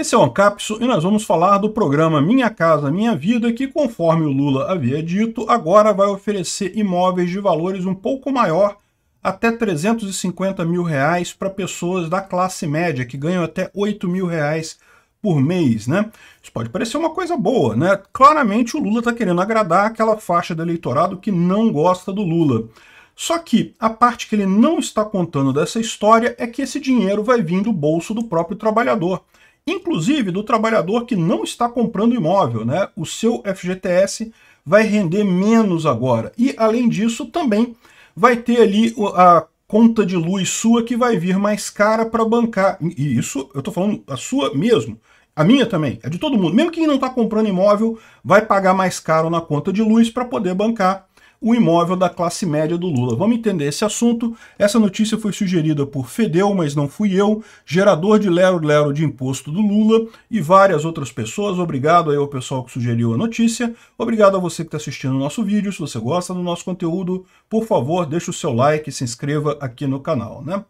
Esse é o Ancapsu e nós vamos falar do programa Minha Casa Minha Vida, que, conforme o Lula havia dito, agora vai oferecer imóveis de valores um pouco maior, até 350 mil reais para pessoas da classe média, que ganham até 8 mil reais por mês, né? Isso pode parecer uma coisa boa, né? Claramente o Lula está querendo agradar aquela faixa do eleitorado que não gosta do Lula. Só que a parte que ele não está contando dessa história é que esse dinheiro vai vir do bolso do próprio trabalhador inclusive do trabalhador que não está comprando imóvel, né? O seu FGTS vai render menos agora. E além disso, também vai ter ali a conta de luz sua que vai vir mais cara para bancar. E isso eu estou falando a sua mesmo. A minha também, é de todo mundo. Mesmo quem não está comprando imóvel, vai pagar mais caro na conta de luz para poder bancar o imóvel da classe média do Lula. Vamos entender esse assunto. Essa notícia foi sugerida por Fedeu, mas não fui eu, gerador de Lero Lero de imposto do Lula e várias outras pessoas. Obrigado aí ao pessoal que sugeriu a notícia. Obrigado a você que está assistindo o nosso vídeo. Se você gosta do nosso conteúdo, por favor, deixe o seu like e se inscreva aqui no canal, né?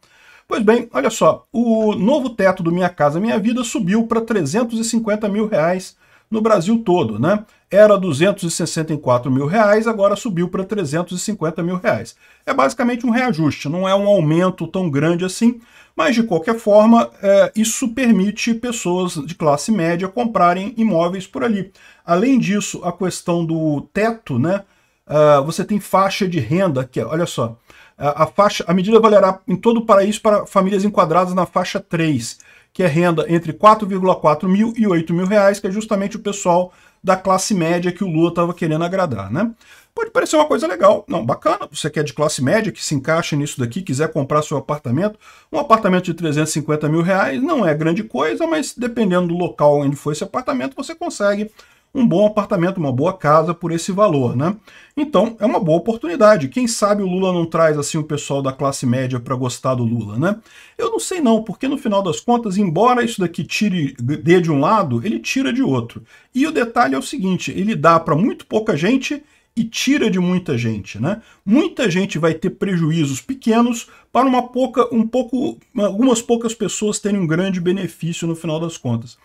Pois bem, olha só, o novo teto do Minha Casa Minha Vida subiu para 350 mil reais no Brasil todo, né? Era 264 mil reais, agora subiu para 350 mil reais. É basicamente um reajuste, não é um aumento tão grande assim, mas de qualquer forma é, isso permite pessoas de classe média comprarem imóveis por ali. Além disso, a questão do teto, né? Uh, você tem faixa de renda, que olha só, a, a faixa, a medida valerá em todo o país para famílias enquadradas na faixa 3 que é renda entre 4,4 mil e 8 mil reais, que é justamente o pessoal da classe média que o Lula estava querendo agradar, né? Pode parecer uma coisa legal, não, bacana, você quer é de classe média, que se encaixa nisso daqui, quiser comprar seu apartamento, um apartamento de 350 mil reais não é grande coisa, mas dependendo do local onde for esse apartamento, você consegue um bom apartamento, uma boa casa por esse valor, né? Então é uma boa oportunidade. Quem sabe o Lula não traz assim o pessoal da classe média para gostar do Lula, né? Eu não sei não, porque no final das contas, embora isso daqui tire dê de um lado, ele tira de outro. E o detalhe é o seguinte, ele dá para muito pouca gente e tira de muita gente, né? Muita gente vai ter prejuízos pequenos para uma pouca, um pouco, algumas poucas pessoas terem um grande benefício no final das contas.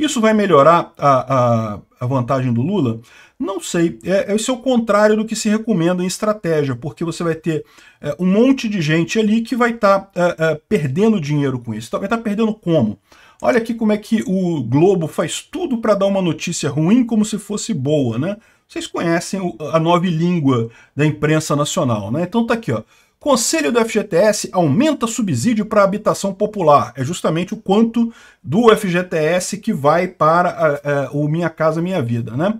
Isso vai melhorar a, a, a vantagem do Lula? Não sei. É, é isso é o contrário do que se recomenda em estratégia, porque você vai ter é, um monte de gente ali que vai estar tá, é, é, perdendo dinheiro com isso. Vai estar tá perdendo como? Olha aqui como é que o Globo faz tudo para dar uma notícia ruim como se fosse boa, né? Vocês conhecem a nova língua da imprensa nacional, né? Então tá aqui, ó. Conselho do FGTS aumenta subsídio para habitação popular. É justamente o quanto do FGTS que vai para a, eh, a, eh, o Minha Casa Minha Vida, né?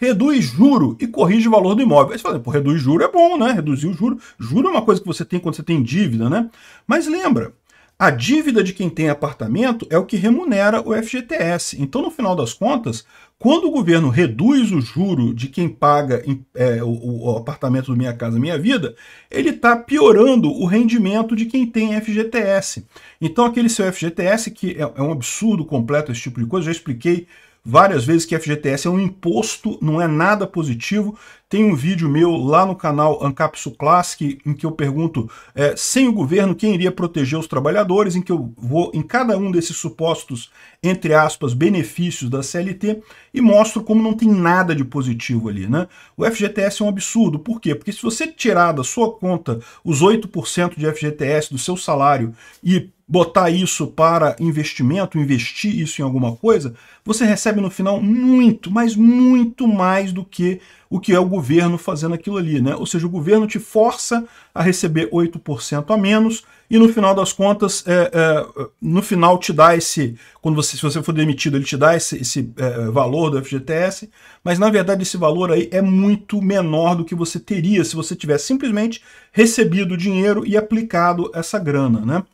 Reduz juro e corrige o valor do imóvel. Aí você fala, pô, reduz juro é bom, né? Reduzir o juro. Juro é uma coisa que você tem quando você tem dívida, né? Mas lembra, a dívida de quem tem apartamento é o que remunera o FGTS. Então, no final das contas, quando o governo reduz o juro de quem paga é, o, o, apartamento do Minha Casa Minha Vida, ele está piorando o rendimento de quem tem FGTS. Então aquele seu FGTS, que é, é um absurdo completo esse tipo de coisa, já expliquei várias vezes que FGTS é um imposto, não é nada positivo, tem um vídeo meu lá no canal Ancapsu Classic em que eu pergunto, é, sem o governo, quem iria proteger os trabalhadores, em que eu vou em cada um desses supostos, entre aspas, benefícios da CLT e mostro como não tem nada de positivo ali. Né? O FGTS é um absurdo. Por quê? Porque se você tirar da sua conta os 8% de FGTS do seu salário e botar isso para investimento, investir isso em alguma coisa, você recebe no final muito, mas muito mais do que o que é o governo fazendo aquilo ali, né? Ou seja, o governo te força a receber 8% a menos e no final das contas, é, é, no final te dá esse, quando você, se você for demitido, ele te dá esse, esse é, valor do FGTS, mas na verdade esse valor aí é muito menor do que você teria se você tivesse simplesmente recebido o dinheiro e aplicado essa grana, né?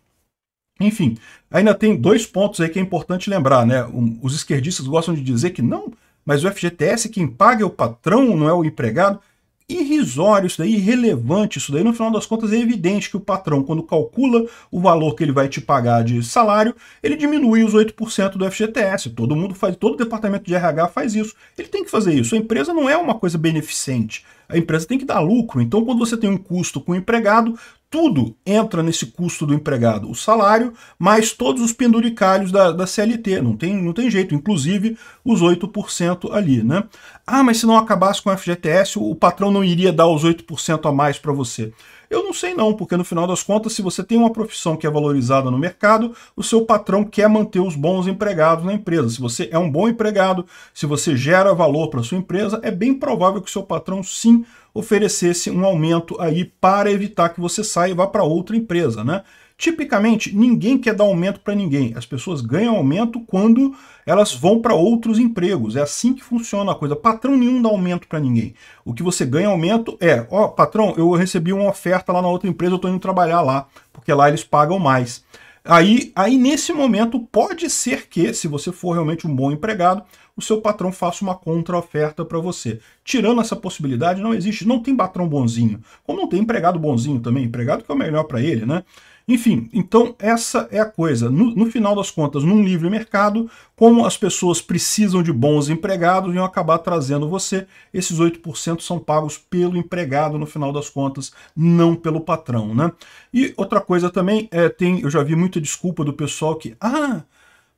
Enfim, ainda tem dois pontos aí que é importante lembrar, né? Os esquerdistas gostam de dizer que não mas o FGTS é quem paga é o patrão, não é o empregado. Irrisório isso daí, irrelevante isso daí. No final das contas, é evidente que o patrão, quando calcula o valor que ele vai te pagar de salário, ele diminui os 8% do FGTS. Todo mundo faz, todo departamento de RH faz isso. Ele tem que fazer isso. A empresa não é uma coisa beneficente. A empresa tem que dar lucro. Então, quando você tem um custo com o empregado, tudo entra nesse custo do empregado, o salário, mais todos os penduricalhos da, da CLT, não tem, não tem jeito, inclusive os 8% ali, né? Ah, mas se não acabasse com o FGTS, o patrão não iria dar os 8% a mais para você. Eu não sei não, porque no final das contas, se você tem uma profissão que é valorizada no mercado, o seu patrão quer manter os bons empregados na empresa. Se você é um bom empregado, se você gera valor para sua empresa, é bem provável que o seu patrão sim oferecesse um aumento aí para evitar que você saia e vá para outra empresa, né? Tipicamente, ninguém quer dar aumento para ninguém. As pessoas ganham aumento quando elas vão para outros empregos. É assim que funciona a coisa. Patrão nenhum dá aumento para ninguém. O que você ganha aumento é, ó, oh, patrão, eu recebi uma oferta lá na outra empresa, eu estou indo trabalhar lá, porque lá eles pagam mais. Aí, aí, nesse momento, pode ser que, se você for realmente um bom empregado, o seu patrão faça uma contra-oferta para você. Tirando essa possibilidade, não existe, não tem patrão bonzinho. Como não tem empregado bonzinho também, empregado que é o melhor para ele, né? Enfim, então essa é a coisa. No, no final das contas, num livre mercado, como as pessoas precisam de bons empregados, vão acabar trazendo você. Esses 8% são pagos pelo empregado, no final das contas, não pelo patrão. Né? E outra coisa também, é, tem, eu já vi muita desculpa do pessoal que... Ah,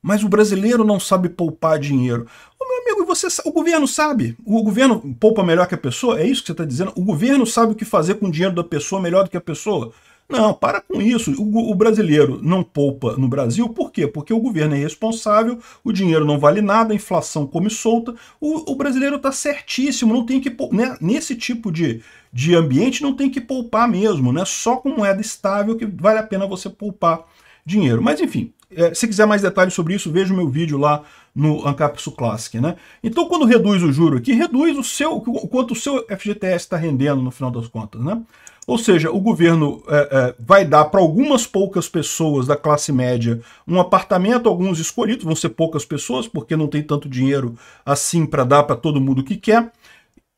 mas o brasileiro não sabe poupar dinheiro. Ô, meu amigo, você, o governo sabe. O governo poupa melhor que a pessoa? É isso que você está dizendo? O governo sabe o que fazer com o dinheiro da pessoa melhor do que a pessoa? Não, para com isso. O, o, brasileiro não poupa no Brasil, por quê? Porque o governo é irresponsável, o dinheiro não vale nada, a inflação come solta. O, o brasileiro está certíssimo, não tem que né? nesse tipo de, de ambiente não tem que poupar mesmo, né? Só com moeda estável que vale a pena você poupar dinheiro. Mas enfim, é, se quiser mais detalhes sobre isso, veja o meu vídeo lá no Ancapsu Classic, né? Então, quando reduz o juro aqui, reduz o seu o quanto o seu FGTS está rendendo no final das contas, né? Ou seja, o governo é, é, vai dar para algumas poucas pessoas da classe média um apartamento, alguns escolhidos, vão ser poucas pessoas, porque não tem tanto dinheiro assim para dar para todo mundo que quer.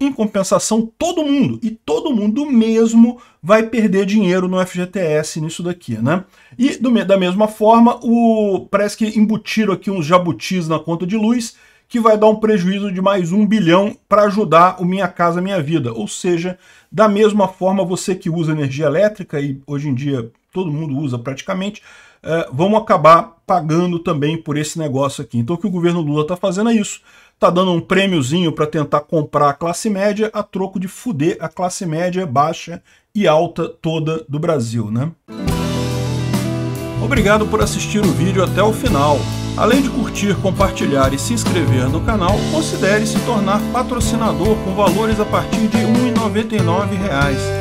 Em compensação, todo mundo, e todo mundo mesmo, vai perder dinheiro no FGTS nisso daqui, né? E do, da mesma forma, o, parece que embutiram aqui uns jabutis na conta de luz, que vai dar um prejuízo de mais um bilhão para ajudar o Minha Casa Minha Vida. Ou seja, da mesma forma, você que usa energia elétrica, e hoje em dia todo mundo usa praticamente, eh, vamos acabar pagando também por esse negócio aqui. Então o que o governo Lula está fazendo é isso. Está dando um prêmiozinho para tentar comprar a classe média a troco de fuder a classe média baixa e alta toda do Brasil. Né? Obrigado por assistir o vídeo até o final. Além de curtir, compartilhar e se inscrever no canal, considere se tornar patrocinador com valores a partir de R$ 1,99